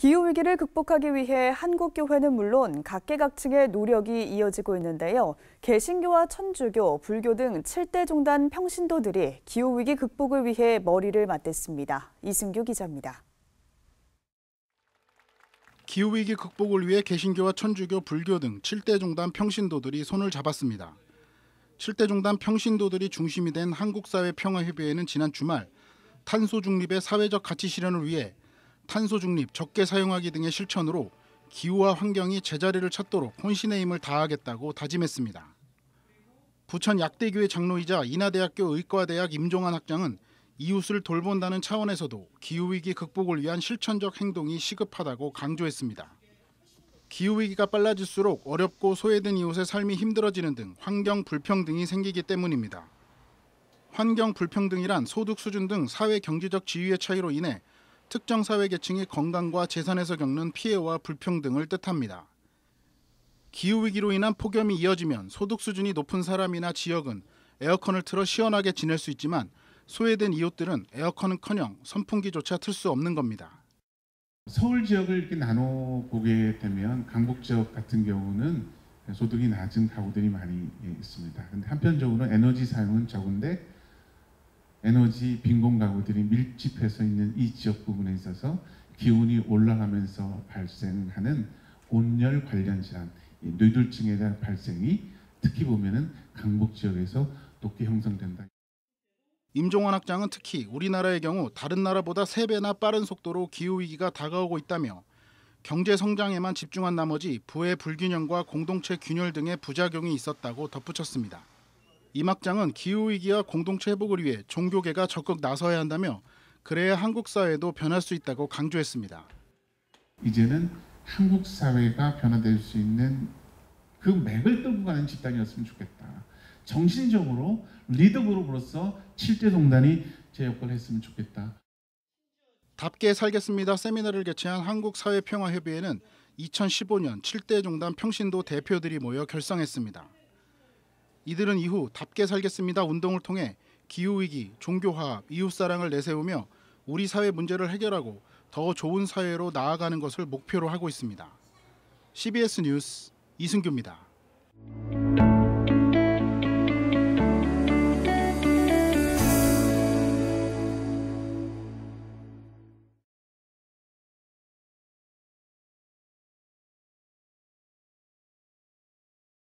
기후위기를 극복하기 위해 한국교회는 물론 각계각층의 노력이 이어지고 있는데요. 개신교와 천주교, 불교 등 7대 종단 평신도들이 기후위기 극복을 위해 머리를 맞댔습니다. 이승규 기자입니다. 기후위기 극복을 위해 개신교와 천주교, 불교 등 7대 종단 평신도들이 손을 잡았습니다. 7대 종단 평신도들이 중심이 된 한국사회평화협의회는 지난 주말 탄소 중립의 사회적 가치 실현을 위해 탄소 중립, 적게 사용하기 등의 실천으로 기후와 환경이 제자리를 찾도록 혼신의 힘을 다하겠다고 다짐했습니다. 부천 약대교회 장로이자 인하대학교 의과대학 임종환 학장은 이웃을 돌본다는 차원에서도 기후위기 극복을 위한 실천적 행동이 시급하다고 강조했습니다. 기후위기가 빨라질수록 어렵고 소외된 이웃의 삶이 힘들어지는 등 환경 불평등이 생기기 때문입니다. 환경 불평등이란 소득 수준 등 사회 경제적 지위의 차이로 인해 특정 사회계층이 건강과 재산에서 겪는 피해와 불평등을 뜻합니다. 기후위기로 인한 폭염이 이어지면 소득 수준이 높은 사람이나 지역은 에어컨을 틀어 시원하게 지낼 수 있지만 소외된 이웃들은 에어컨은커녕 선풍기조차 틀 수 없는 겁니다. 서울 지역을 이렇게 나눠 보게 되면 강북 지역 같은 경우는 소득이 낮은 가구들이 많이 예, 있습니다. 근데 한편적으로 에너지 사용은 적은데 에너지 빈곤 가구들이 밀집해서 있는 이 지역 부분에 있어서 기온이 올라가면서 발생하는 온열 관련 질환, 뇌졸중에 대한 발생이 특히 보면은 강북 지역에서 높게 형성된다. 임종원 학장은 특히 우리나라의 경우 다른 나라보다 세배나 빠른 속도로 기후위기가 다가오고 있다며 경제 성장에만 집중한 나머지 부의 불균형과 공동체 균열 등의 부작용이 있었다고 덧붙였습니다. 이막장은 기후위기와 공동체 회복을 위해 종교계가 적극 나서야 한다며 그래야 한국 사회도 변할 수 있다고 강조했습니다. 이제는 한국 사회가 변화될 수 있는 그 맥을 끌고 가는 집단이었으면 좋겠다. 정신적으로 리더 그룹으로서 7대 동단이 제 역할을 했으면 좋겠다. 답게 살겠습니다 세미나를 개최한 한국사회평화협의회는 2015년 7대 종단 평신도 대표들이 모여 결성했습니다. 이들은 이후 답게 살겠습니다 운동을 통해 기후위기, 종교화합, 이웃사랑을 내세우며 우리 사회 문제를 해결하고 더 좋은 사회로 나아가는 것을 목표로 하고 있습니다. CBS 뉴스 이승규입니다.